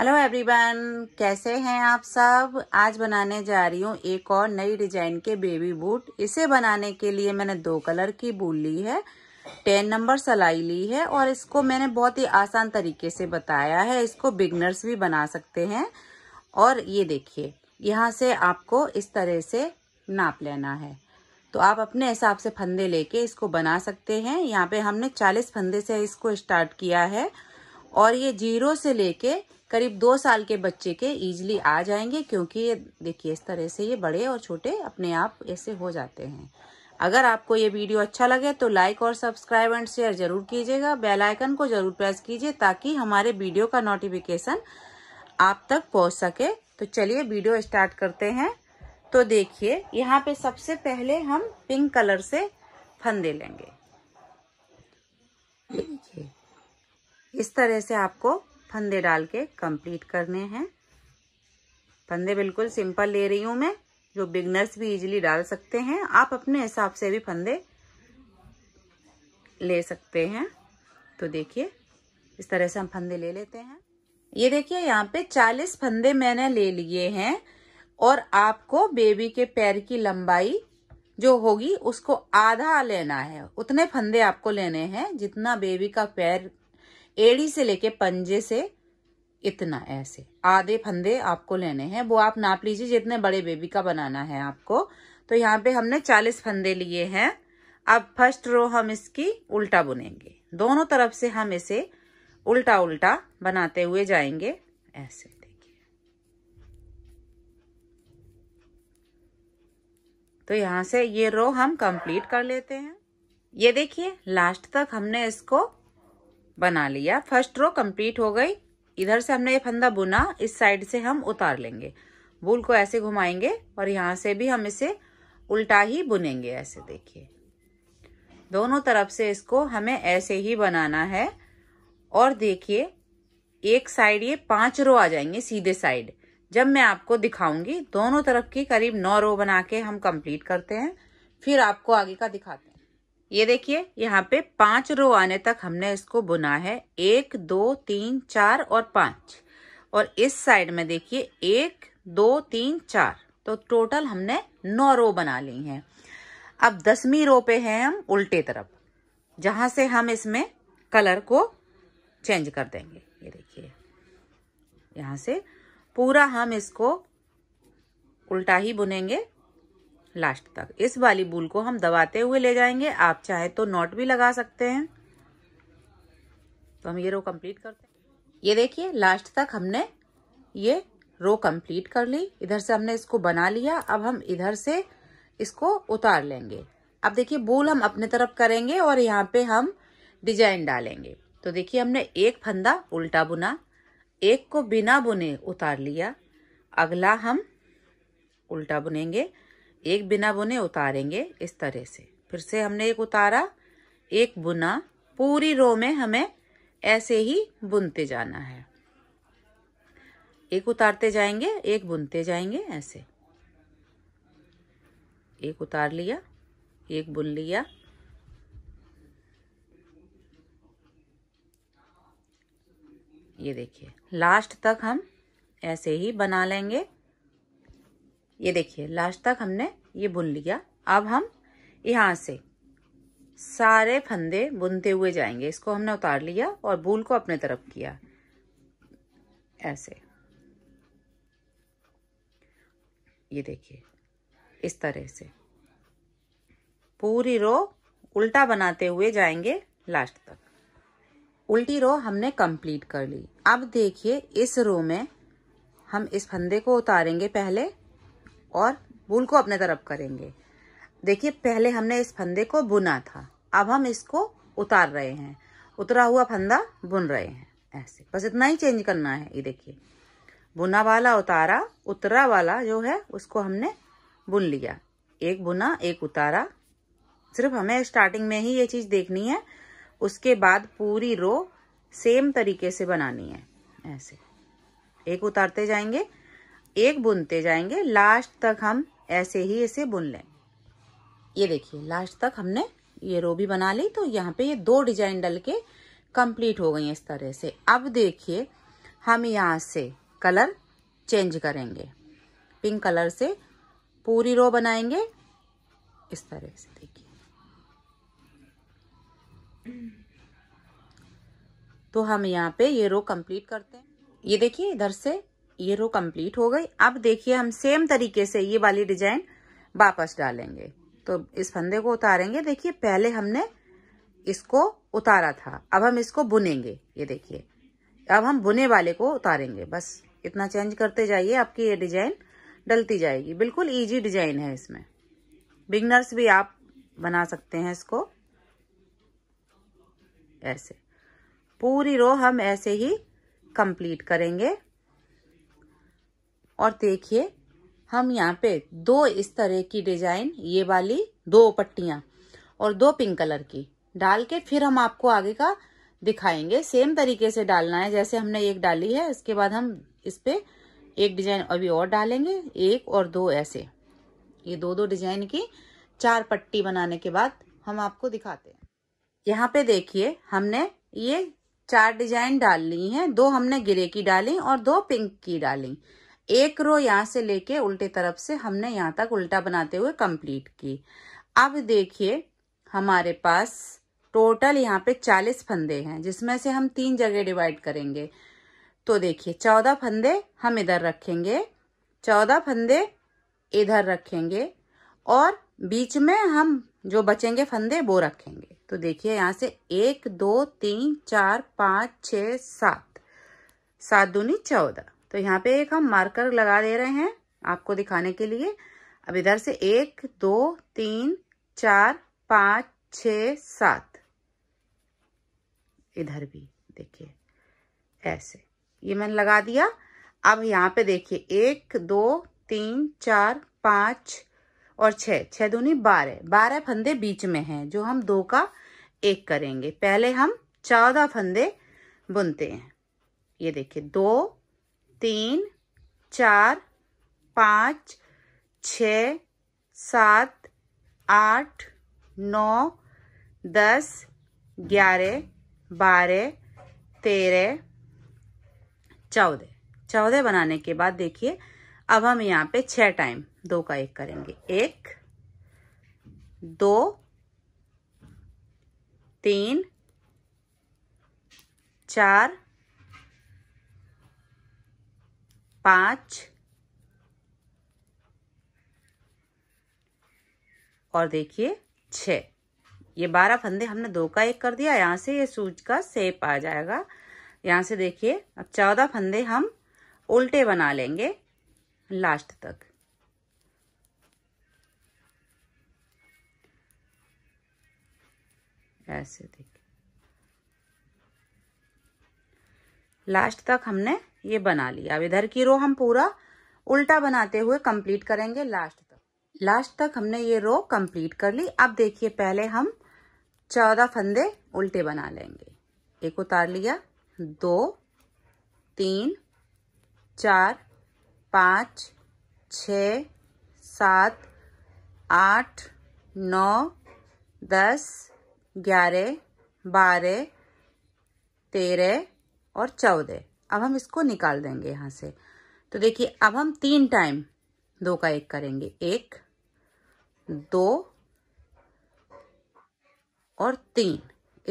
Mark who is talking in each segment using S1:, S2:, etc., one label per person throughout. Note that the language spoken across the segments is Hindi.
S1: हेलो एवरीवन कैसे हैं आप सब आज बनाने जा रही हूँ एक और नई डिजाइन के बेबी बूट इसे बनाने के लिए मैंने दो कलर की बूल ली है टेन नंबर सलाई ली है और इसको मैंने बहुत ही आसान तरीके से बताया है इसको बिगनर्स भी बना सकते हैं और ये देखिए यहाँ से आपको इस तरह से नाप लेना है तो आप अपने हिसाब से फंदे लेके इसको बना सकते हैं यहाँ पे हमने 40 फंदे से इसको स्टार्ट किया है और ये जीरो से लेके करीब दो साल के बच्चे के ईजिली आ जाएंगे क्योंकि ये देखिए इस तरह से ये बड़े और छोटे अपने आप ऐसे हो जाते हैं अगर आपको ये वीडियो अच्छा लगे तो लाइक और सब्सक्राइब एंड शेयर जरूर कीजिएगा बेल आइकन को जरूर प्रेस कीजिए ताकि हमारे वीडियो का नोटिफिकेशन आप तक पहुंच सके तो चलिए वीडियो स्टार्ट करते हैं तो देखिए यहाँ पे सबसे पहले हम पिंक कलर से फंदे लेंगे देखिए इस तरह से आपको फंदे डाल के कंप्लीट करने हैं फंदे बिल्कुल सिंपल ले रही हूं मैं जो बिगनर्स भी इजीली डाल सकते हैं आप अपने हिसाब से भी फंदे ले सकते हैं तो देखिए इस तरह से हम फंदे ले लेते हैं ये देखिए यहाँ पे 40 फंदे मैंने ले लिए हैं और आपको बेबी के पैर की लंबाई जो होगी उसको आधा लेना है उतने फंदे आपको लेने हैं जितना बेबी का पैर एड़ी से लेके पंजे से इतना ऐसे आधे फंदे आपको लेने हैं वो आप नाप लीजिए जितने बड़े बेबी का बनाना है आपको तो यहाँ पे हमने चालीस फंदे लिए हैं अब फर्स्ट रो हम इसकी उल्टा बुनेंगे दोनों तरफ से हम इसे उल्टा उल्टा बनाते हुए जाएंगे ऐसे देखिए तो यहां से ये रो हम कंप्लीट कर लेते हैं ये देखिए लास्ट तक हमने इसको बना लिया फर्स्ट रो कंप्लीट हो गई इधर से हमने ये फंदा बुना इस साइड से हम उतार लेंगे बुल को ऐसे घुमाएंगे और यहाँ से भी हम इसे उल्टा ही बुनेंगे ऐसे देखिए दोनों तरफ से इसको हमें ऐसे ही बनाना है और देखिए एक साइड ये पांच रो आ जाएंगे सीधे साइड जब मैं आपको दिखाऊंगी दोनों तरफ की करीब नौ रो बना के हम कंप्लीट करते हैं फिर आपको आगे का दिखाते हैं ये देखिए यहाँ पे पांच रो आने तक हमने इसको बुना है एक दो तीन चार और पांच और इस साइड में देखिए एक दो तीन चार तो टोटल हमने नौ रो बना ली हैं अब दसवीं रो पे हैं हम उल्टे तरफ जहां से हम इसमें कलर को चेंज कर देंगे ये देखिए यहाँ से पूरा हम इसको उल्टा ही बुनेंगे लास्ट तक इस वाली बूल को हम दबाते हुए ले जाएंगे आप चाहे तो नॉट भी लगा सकते हैं तो हम ये रो कंप्लीट करते हैं ये देखिए लास्ट तक हमने ये रो कंप्लीट कर ली इधर से हमने इसको बना लिया अब हम इधर से इसको उतार लेंगे अब देखिए बूल हम अपने तरफ करेंगे और यहाँ पे हम डिजाइन डालेंगे तो देखिए हमने एक फंदा उल्टा बुना एक को बिना बुने उतार लिया अगला हम उल्टा बुनेंगे एक बिना बुने उतारेंगे इस तरह से फिर से हमने एक उतारा एक बुना पूरी रो में हमें ऐसे ही बुनते जाना है एक उतारते जाएंगे एक बुनते जाएंगे ऐसे एक उतार लिया एक बुन लिया ये देखिए लास्ट तक हम ऐसे ही बना लेंगे ये देखिए लास्ट तक हमने ये बुन लिया अब हम यहाँ से सारे फंदे बुनते हुए जाएंगे इसको हमने उतार लिया और बूल को अपने तरफ किया ऐसे ये देखिए इस तरह से पूरी रो उल्टा बनाते हुए जाएंगे लास्ट तक उल्टी रो हमने कंप्लीट कर ली अब देखिए इस रो में हम इस फंदे को उतारेंगे पहले और बुल को अपने तरफ करेंगे देखिए पहले हमने इस फंदे को बुना था अब हम इसको उतार रहे हैं उतरा हुआ फंदा बुन रहे हैं ऐसे बस इतना ही चेंज करना है ये देखिए बुना वाला उतारा उतरा वाला जो है उसको हमने बुन लिया एक बुना एक उतारा सिर्फ हमें स्टार्टिंग में ही ये चीज़ देखनी है उसके बाद पूरी रो सेम तरीके से बनानी है ऐसे एक उतारते जाएंगे एक बुनते जाएंगे लास्ट तक हम ऐसे ही इसे बुन लें ये देखिए लास्ट तक हमने ये रो भी बना ली तो यहाँ पे ये दो डिजाइन डल के कंप्लीट हो गई इस तरह से अब देखिए हम यहाँ से कलर चेंज करेंगे पिंक कलर से पूरी रो बनाएंगे इस तरह से देखिए तो हम यहाँ पे ये रो कंप्लीट करते हैं ये देखिए इधर से ये रो कंप्लीट हो गई अब देखिए हम सेम तरीके से ये वाली डिजाइन वापस डालेंगे तो इस फंदे को उतारेंगे देखिए पहले हमने इसको उतारा था अब हम इसको बुनेंगे ये देखिए अब हम बुने वाले को उतारेंगे बस इतना चेंज करते जाइए आपकी ये डिजाइन डलती जाएगी बिल्कुल इजी डिजाइन है इसमें बिगनर्स भी आप बना सकते हैं इसको ऐसे पूरी रो हम ऐसे ही कंप्लीट करेंगे और देखिए हम यहाँ पे दो इस तरह की डिजाइन ये वाली दो पट्टिया और दो पिंक कलर की डाल के फिर हम आपको आगे का दिखाएंगे सेम तरीके से डालना है जैसे हमने एक डाली है इसके बाद हम इस पर एक डिजाइन अभी और डालेंगे एक और दो ऐसे ये दो दो डिजाइन की चार पट्टी बनाने के बाद हम आपको दिखाते हैं यहाँ पे देखिए हमने ये चार डिजाइन डाल ली हैं दो हमने ग्रे की डाली और दो पिंक की डाली एक रो यहाँ से लेके उल्टी तरफ से हमने यहाँ तक उल्टा बनाते हुए कंप्लीट की अब देखिए हमारे पास टोटल यहाँ पे चालीस फंदे हैं जिसमें से हम तीन जगह डिवाइड करेंगे तो देखिए चौदह फंदे हम इधर रखेंगे चौदह फंदे इधर रखेंगे और बीच में हम जो बचेंगे फंदे वो रखेंगे तो देखिए यहाँ से एक दो तीन चार पाँच छ सात सात दूनी चौदह तो यहाँ पे एक हम मार्कर लगा दे रहे हैं आपको दिखाने के लिए अब इधर से एक दो तीन चार पाँच छ सात इधर भी देखिए ऐसे ये मैंने लगा दिया अब यहाँ पे देखिए एक दो तीन चार पाँच और छ छः दूनी बारह बारह फंदे बीच में हैं जो हम दो का एक करेंगे पहले हम चौदह फंदे बुनते हैं ये देखिए दो तीन चार पाँच छ सात आठ नौ दस ग्यारह बारह तेरह चौदह चौदह बनाने के बाद देखिए अब हम यहाँ पे छः टाइम दो का एक करेंगे एक दो तीन चार पांच और देखिए छ ये बारह फंदे हमने दो का एक कर दिया यहां से ये सूज का सेप आ जाएगा यहां से देखिए अब चौदह फंदे हम उल्टे बना लेंगे लास्ट तक ऐसे देखिए लास्ट तक हमने ये बना लिया अब इधर की रो हम पूरा उल्टा बनाते हुए कंप्लीट करेंगे लास्ट तक लास्ट तक हमने ये रो कंप्लीट कर ली अब देखिए पहले हम चौदह फंदे उल्टे बना लेंगे एक उतार लिया दो तीन चार पाँच छ सात आठ नौ दस ग्यारह बारह तेरह और चौदह अब हम इसको निकाल देंगे यहाँ से तो देखिए अब हम तीन टाइम दो का एक करेंगे एक दो और तीन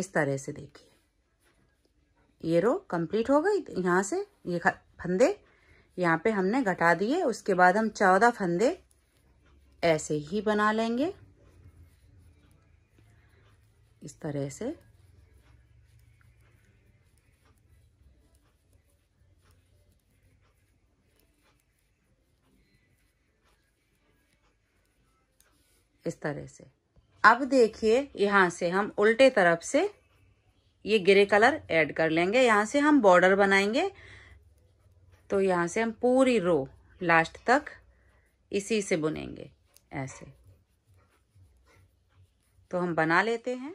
S1: इस तरह से देखिए ये रो कंप्लीट हो गई यहाँ से ये फंदे यहाँ पे हमने घटा दिए उसके बाद हम चौदह फंदे ऐसे ही बना लेंगे इस तरह से इस तरह से अब देखिए यहाँ से हम उल्टे तरफ से ये ग्रे कलर ऐड कर लेंगे यहाँ से हम बॉर्डर बनाएंगे तो यहाँ से हम पूरी रो लास्ट तक इसी से बुनेंगे ऐसे तो हम बना लेते हैं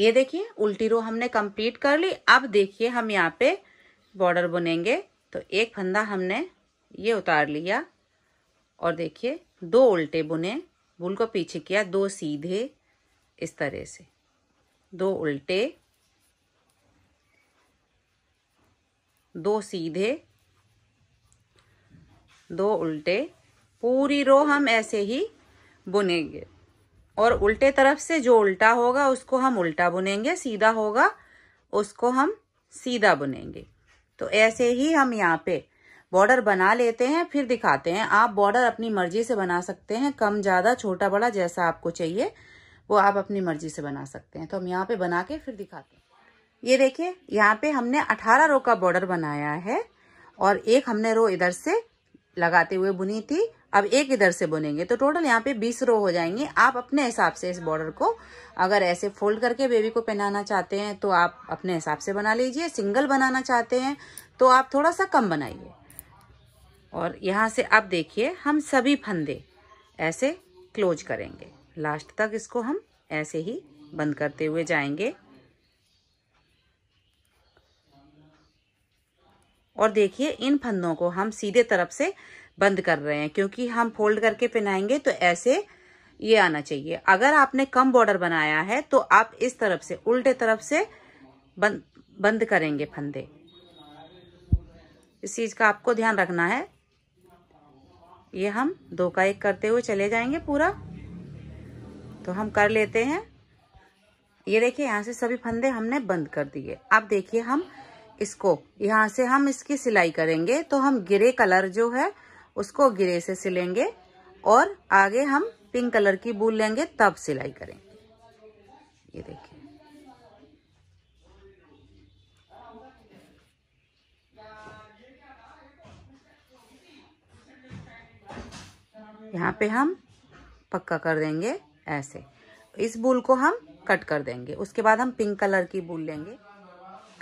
S1: ये देखिए उल्टी रो हमने कंप्लीट कर ली अब देखिए हम यहाँ पे बॉर्डर बुनेंगे तो एक फंदा हमने ये उतार लिया और देखिए दो उल्टे बुने भूल को पीछे किया दो सीधे इस तरह से दो उल्टे दो सीधे दो उल्टे पूरी रो हम ऐसे ही बुनेंगे और उल्टे तरफ से जो उल्टा होगा उसको हम उल्टा बुनेंगे सीधा होगा उसको हम सीधा बुनेंगे तो ऐसे ही हम यहाँ पे बॉर्डर बना लेते हैं फिर दिखाते हैं आप बॉर्डर अपनी मर्जी से बना सकते हैं कम ज़्यादा छोटा बड़ा जैसा आपको चाहिए वो आप अपनी मर्जी से बना सकते हैं तो हम यहाँ पे बना के फिर दिखाते हैं ये देखिए यहाँ पे हमने 18 रो का बॉर्डर बनाया है और एक हमने रो इधर से लगाते हुए बुनी थी अब एक इधर से बुनेंगे तो टोटल यहाँ पे 20 रो हो जाएंगे आप अपने हिसाब से इस बॉर्डर को अगर ऐसे फोल्ड करके बेबी को पहनाना चाहते हैं तो आप अपने हिसाब से बना लीजिए सिंगल बनाना चाहते हैं तो आप थोड़ा सा कम बनाइए और यहाँ से अब देखिए हम सभी फंदे ऐसे क्लोज करेंगे लास्ट तक इसको हम ऐसे ही बंद करते हुए जाएंगे और देखिए इन फंदों को हम सीधे तरफ से बंद कर रहे हैं क्योंकि हम फोल्ड करके पहनाएंगे तो ऐसे ये आना चाहिए अगर आपने कम बॉर्डर बनाया है तो आप इस तरफ से उल्टे तरफ से बंद बंद करेंगे फंदे इस चीज़ का आपको ध्यान रखना है ये हम दो का एक करते हुए चले जाएंगे पूरा तो हम कर लेते हैं ये देखिए यहाँ से सभी फंदे हमने बंद कर दिए अब देखिए हम इसको यहाँ से हम इसकी सिलाई करेंगे तो हम ग्रे कलर जो है उसको ग्रे से सिलेंगे और आगे हम पिंक कलर की बूल लेंगे तब सिलाई करेंगे ये देखिए यहाँ पे हम पक्का कर देंगे ऐसे इस बुल को हम कट कर देंगे उसके बाद हम पिंक कलर की बुल लेंगे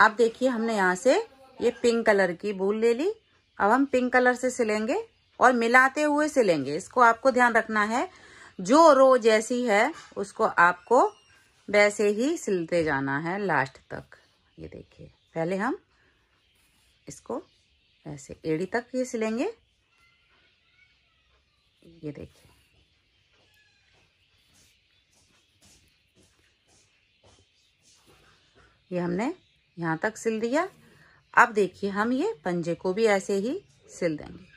S1: आप देखिए हमने यहाँ से ये पिंक कलर की बुल ले ली अब हम पिंक कलर से सिलेंगे और मिलाते हुए सिलेंगे इसको आपको ध्यान रखना है जो रो जैसी है उसको आपको वैसे ही सिलते जाना है लास्ट तक ये देखिए पहले हम इसको ऐसे एड़ी तक ये सिलेंगे ये देखिए ये हमने यहाँ तक सिल दिया अब देखिए हम ये पंजे को भी ऐसे ही सिल देंगे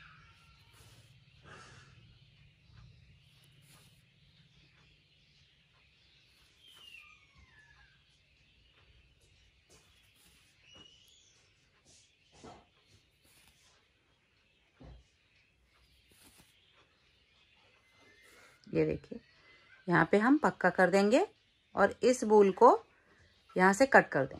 S1: ये देखिए यहाँ पे हम पक्का कर देंगे और इस बूल को यहाँ से कट कर देंगे